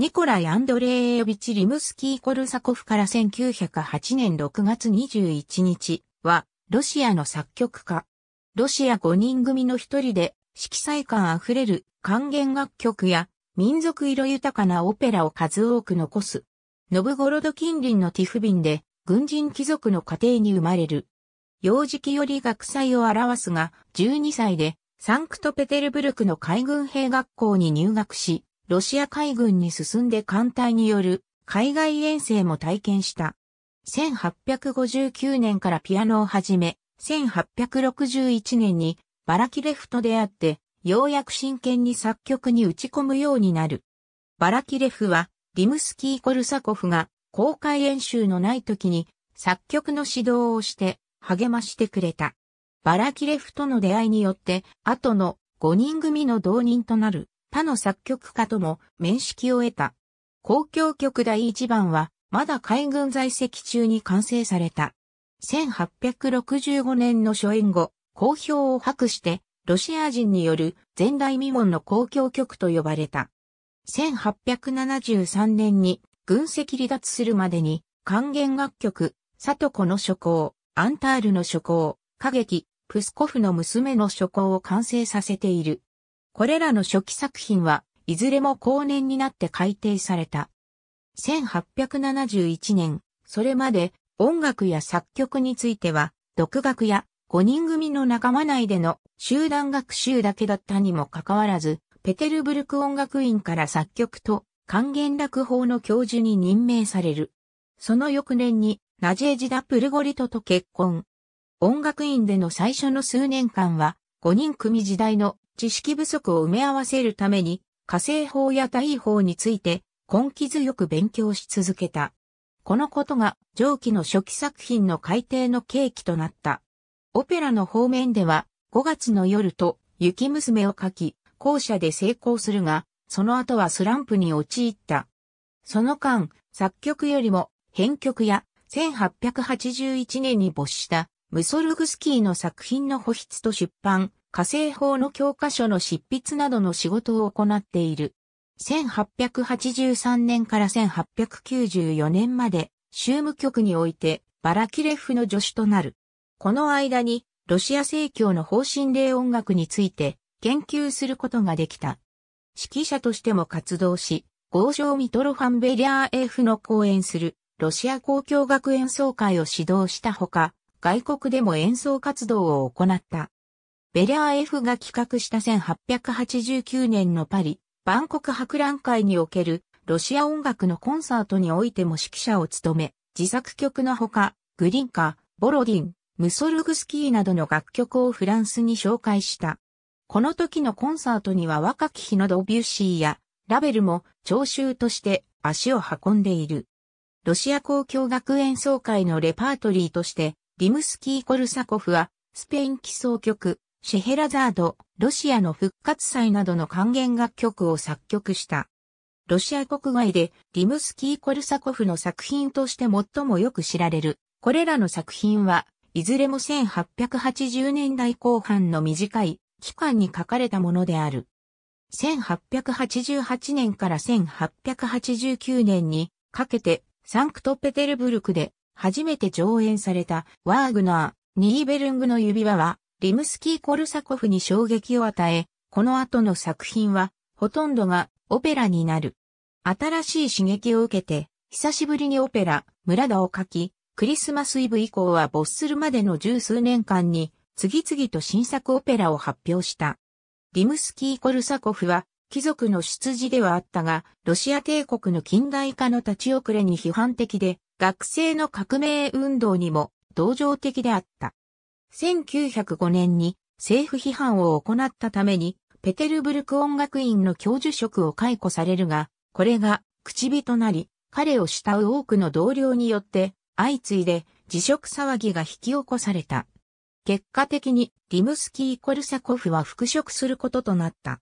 ニコライ・アンドレーエビチ・リムスキー・コルサコフから1908年6月21日は、ロシアの作曲家。ロシア5人組の一人で、色彩感あふれる還元楽曲や、民族色豊かなオペラを数多く残す。ノブゴロド近隣のティフビンで、軍人貴族の家庭に生まれる。幼児期より学祭を表すが、12歳で、サンクトペテルブルクの海軍兵学校に入学し、ロシア海軍に進んで艦隊による海外遠征も体験した。1859年からピアノを始め、1861年にバラキレフと出会って、ようやく真剣に作曲に打ち込むようになる。バラキレフは、リムスキー・コルサコフが公開演習のない時に作曲の指導をして励ましてくれた。バラキレフとの出会いによって、後の5人組の同人となる。他の作曲家とも面識を得た。公共曲第一番は、まだ海軍在籍中に完成された。1865年の初演後、好評を博して、ロシア人による前代未聞の公共曲と呼ばれた。1873年に軍籍離脱するまでに、還元楽曲、里子の諸行、アンタールの諸行、歌劇、プスコフの娘の諸行を完成させている。これらの初期作品はいずれも後年になって改訂された。1871年、それまで音楽や作曲については、独学や5人組の仲間内での集団学習だけだったにもかかわらず、ペテルブルク音楽院から作曲と還元楽法の教授に任命される。その翌年にナジェージダ・プルゴリトと結婚。音楽院での最初の数年間は5人組時代の知識不足を埋め合わせるために、火星法や大法について根気強く勉強し続けた。このことが上記の初期作品の改訂の契機となった。オペラの方面では5月の夜と雪娘を書き、校舎で成功するが、その後はスランプに陥った。その間、作曲よりも編曲や1881年に没したムソルグスキーの作品の保筆と出版、火星法の教科書の執筆などの仕事を行っている。1883年から1894年まで、州務局において、バラキレフの助手となる。この間に、ロシア正教の方針令音楽について、研究することができた。指揮者としても活動し、合唱ミトロファンベリアー F の講演する、ロシア公共学演奏会を指導したほか、外国でも演奏活動を行った。ベリャー F が企画した1889年のパリ、万国博覧会におけるロシア音楽のコンサートにおいても指揮者を務め、自作曲のほか、グリンカ、ボロディン、ムソルグスキーなどの楽曲をフランスに紹介した。この時のコンサートには若き日のドビュッシーやラベルも聴衆として足を運んでいる。ロシア公共学演奏会のレパートリーとして、リムスキー・コルサコフは、スペイン基奏曲、シェヘラザード、ロシアの復活祭などの還元楽曲を作曲した。ロシア国外でリムスキー・コルサコフの作品として最もよく知られる。これらの作品はいずれも1880年代後半の短い期間に書かれたものである。1888年から1889年にかけてサンクトペテルブルクで初めて上演されたワーグナー、ニーベルングの指輪はリムスキー・コルサコフに衝撃を与え、この後の作品は、ほとんどがオペラになる。新しい刺激を受けて、久しぶりにオペラ、村田を書き、クリスマスイブ以降は没するまでの十数年間に、次々と新作オペラを発表した。リムスキー・コルサコフは、貴族の出自ではあったが、ロシア帝国の近代化の立ち遅れに批判的で、学生の革命運動にも同情的であった。1905年に政府批判を行ったために、ペテルブルク音楽院の教授職を解雇されるが、これが口火となり、彼を慕う多くの同僚によって、相次いで辞職騒ぎが引き起こされた。結果的にリムスキー・コルサコフは復職することとなった。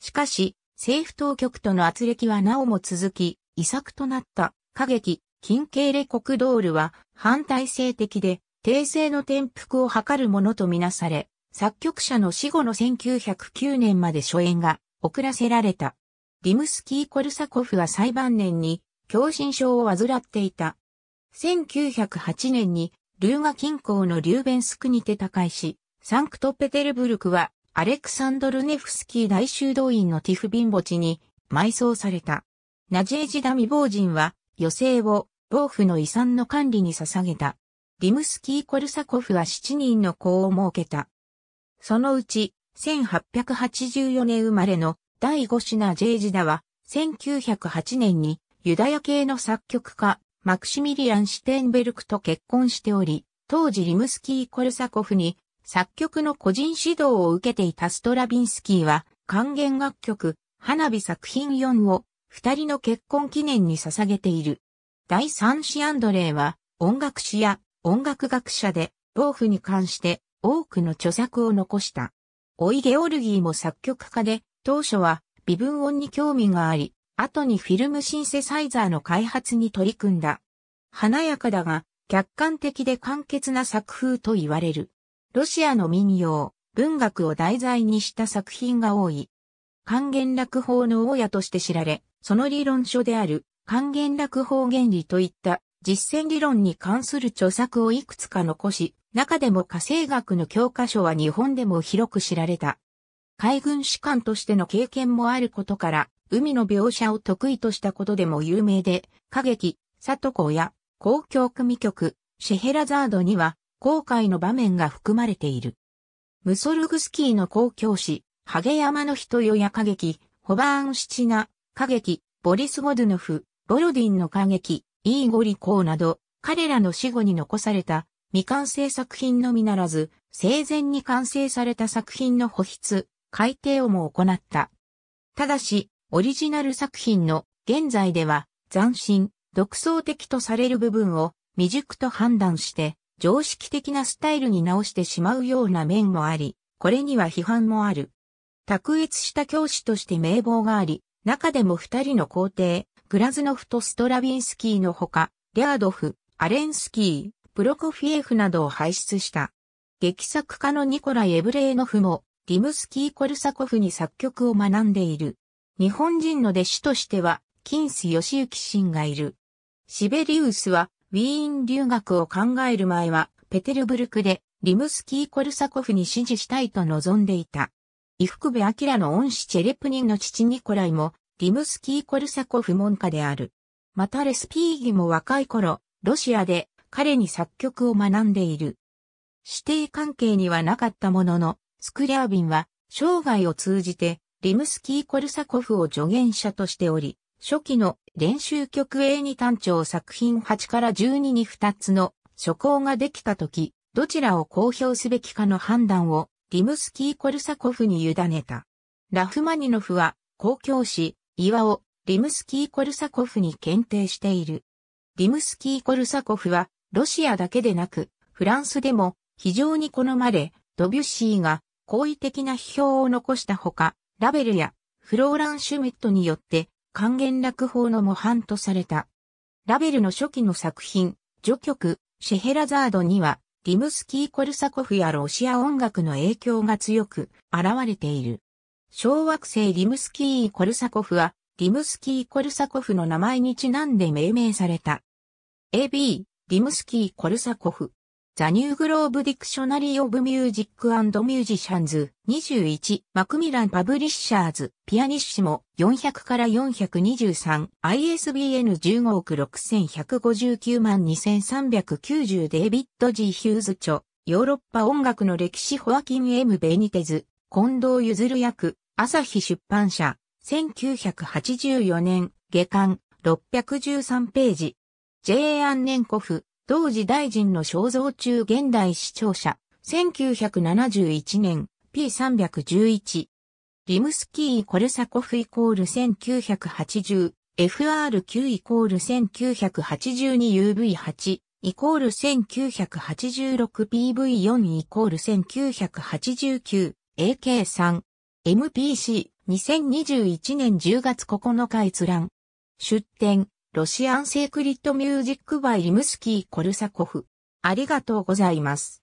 しかし、政府当局との圧力はなおも続き、遺作となった歌劇、近景レコクドールは反体制的で訂正の転覆を図るものとみなされ、作曲者の死後の1909年まで初演が遅らせられた。リムスキー・コルサコフは裁判年に狭心症を患っていた。1908年にルーガ近郊のリューベンスクにて他界し、サンクトペテルブルクはアレクサンドルネフスキー大修道院のティフビン墓地に埋葬された。ナジェージダミ。防人は余生を、老婦の遺産の管理に捧げた。リムスキー・コルサコフは7人の子を設けた。そのうち、1884年生まれの第5品ジェイジダは、1908年にユダヤ系の作曲家、マクシミリアン・シテンベルクと結婚しており、当時リムスキー・コルサコフに作曲の個人指導を受けていたストラビンスキーは、還元楽曲、花火作品4を二人の結婚記念に捧げている。第3子アンドレイは音楽史や音楽学者で、老夫に関して多くの著作を残した。オイ・ゲオルギーも作曲家で、当初は微分音に興味があり、後にフィルムシンセサイザーの開発に取り組んだ。華やかだが、客観的で簡潔な作風と言われる。ロシアの民謡、文学を題材にした作品が多い。還元落法の大家として知られ、その理論書である還元落法原理といった実践理論に関する著作をいくつか残し、中でも火星学の教科書は日本でも広く知られた。海軍士官としての経験もあることから、海の描写を得意としたことでも有名で、歌劇、里子や公共組曲、シェヘラザードには、航海の場面が含まれている。ムソルグスキーの公共詩、ハゲ山の人よや歌劇、ホバーンシチナ、歌劇、ボリス・ゴドゥノフ、ボロディンの歌劇、イーゴリコーなど、彼らの死後に残された未完成作品のみならず、生前に完成された作品の保筆、改訂をも行った。ただし、オリジナル作品の現在では斬新、独創的とされる部分を未熟と判断して常識的なスタイルに直してしまうような面もあり、これには批判もある。卓越した教師として名簿があり、中でも二人の皇帝、グラズノフとストラビンスキーのほか、レアドフ、アレンスキー、プロコフィエフなどを輩出した。劇作家のニコラ・エブレーノフも、リムスキー・コルサコフに作曲を学んでいる。日本人の弟子としては、キンス・ヨシユキシンがいる。シベリウスは、ウィーン留学を考える前は、ペテルブルクで、リムスキー・コルサコフに支持したいと望んでいた。伊福部明の恩師チェレプニンの父ニコライも、リムスキー・コルサコフ門下である。またレスピーギも若い頃、ロシアで彼に作曲を学んでいる。指定関係にはなかったものの、スクリャービンは生涯を通じてリムスキー・コルサコフを助言者としており、初期の練習曲英に単調作品8から12に2つの初稿ができた時、どちらを公表すべきかの判断をリムスキー・コルサコフに委ねた。ラフマニノフは公共誌岩をリムスキー・コルサコフに検定している。リムスキー・コルサコフはロシアだけでなくフランスでも非常に好まれ、ドビュッシーが好意的な批評を残したほか、ラベルやフローラン・シュミットによって還元落法の模範とされた。ラベルの初期の作品、序曲、シェヘラザードには、リムスキー・コルサコフやロシア音楽の影響が強く現れている。小惑星リムスキー・コルサコフは、リムスキー・コルサコフの名前にちなんで命名された。AB、リムスキー・コルサコフ。ザ・ニューグローブ・ディクショナリー・オブ・ミュージック・アンド・ミュージシャンズ、21、マクミラン・パブリッシャーズ、ピアニッシモ、400から423、ISBN 15億6159万2390デイビッド・ジー・ヒューズ著、ヨーロッパ音楽の歴史ホアキン・エム・ベニテズ、近藤譲役、朝日出版社、1984年、下巻、613ページ。J. アンネンコフ、同時大臣の肖像中現代視聴者、1971年、P311。リムスキー・コルサコフイコール1980、FR9 イコール 1982UV8 イコール 1986PV4 イコール1989 AK3、MPC、2021年10月9日閲覧。出展、ロシアンセークリットミュージックバイリムスキー・コルサコフ。ありがとうございます。